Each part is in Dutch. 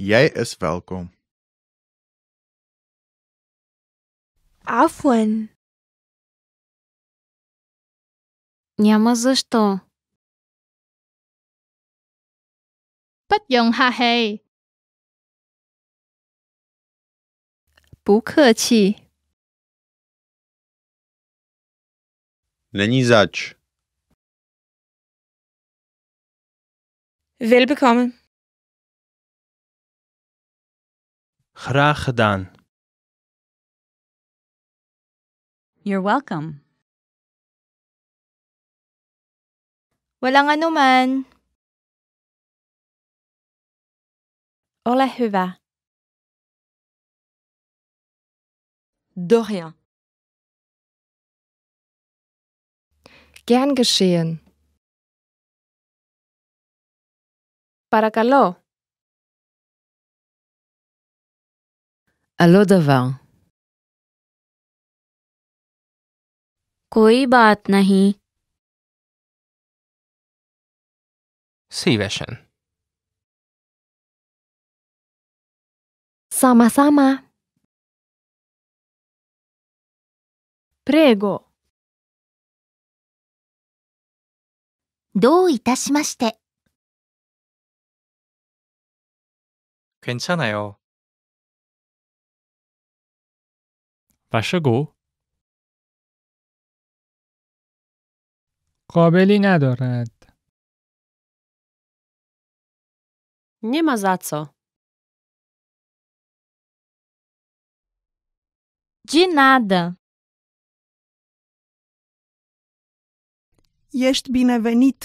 Jij is welkom. Afwan. Няма защо. Bất 用客氣。不客气。Není zač. Graag gedaan. You're welcome. Walang anuman. Ole hyvä. De Gern geschehen. Para הלא דבר. कोई बात नहीं s z í e s e n s a m a s a a どういたしまして。괜찮아요 وشگو قابلی ندارد. Nie ma za co. De nada. Ești binevenit.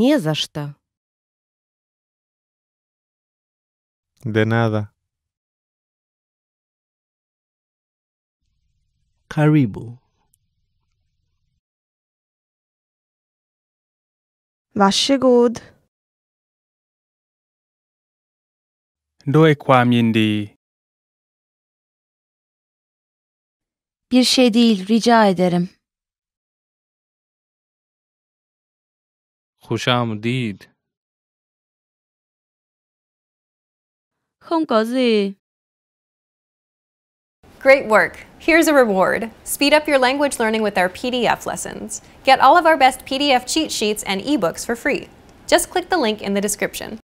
Не за что. De nada. Karibu. Varsågod. ด้วยความยินดี Bir şey değil, rica ederim. Hoşam دید. Không có gì. Great work! Here's a reward. Speed up your language learning with our PDF lessons. Get all of our best PDF cheat sheets and ebooks for free. Just click the link in the description.